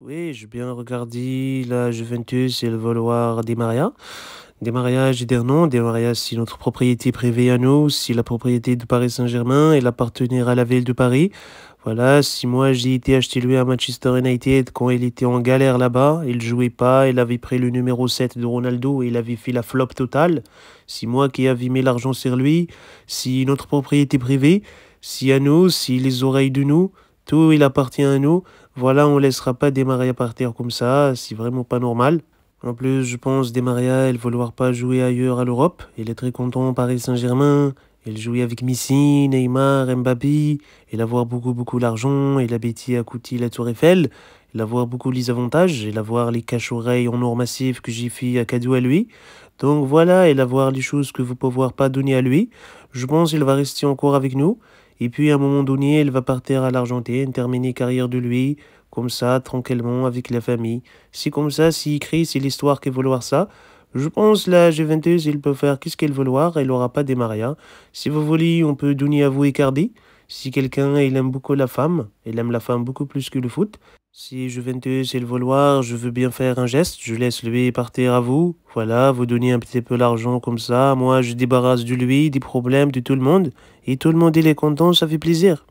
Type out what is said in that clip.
Oui, j'ai bien regardé la Juventus et le Valoir des Maria. Des mariages et des noms. Des mariages, c'est notre propriété privée à nous, si la propriété de Paris Saint-Germain, elle appartenir à la ville de Paris. Voilà, si moi j'ai été acheté lui à Manchester United quand il était en galère là-bas, il jouait pas, il avait pris le numéro 7 de Ronaldo et il avait fait la flop totale. Si moi qui avais mis l'argent sur lui, si notre propriété privée, si à nous, si les oreilles de nous, tout il appartient à nous. Voilà, on ne laissera pas Demaria partir comme ça, c'est vraiment pas normal. En plus, je pense Demaria, elle vouloir pas jouer ailleurs à l'Europe. Elle est très contente au Paris Saint-Germain. elle joue avec Messi, Neymar, Mbappé. Elle avoir beaucoup beaucoup l'argent. elle habitait à Couty la Tour Eiffel. Elle avoir beaucoup les avantages. elle avoir les cache-oreilles en or massif que j'ai fait à cadeau à lui. Donc voilà, elle avoir les choses que vous pouvez pas donner à lui. Je pense qu'il va rester encore avec nous. Et puis à un moment donné, elle va partir à l'Argentine, terminer carrière de lui comme ça, tranquillement, avec la famille. Si comme ça, si écrit, c'est l'histoire qui vouloir ça. Je pense la Juventus, il peut faire qu'est-ce veut vouloir, elle n'aura pas des mariages. Si vous voulez, on peut donner à vous Icardi. Si quelqu'un, il aime beaucoup la femme, il aime la femme beaucoup plus que le foot. Si Juventus, il vouloir, je veux bien faire un geste, je laisse lui partir à vous. Voilà, vous donnez un petit peu l'argent comme ça, moi je débarrasse de lui, des problèmes de tout le monde. Et tout le monde, il est content, ça fait plaisir.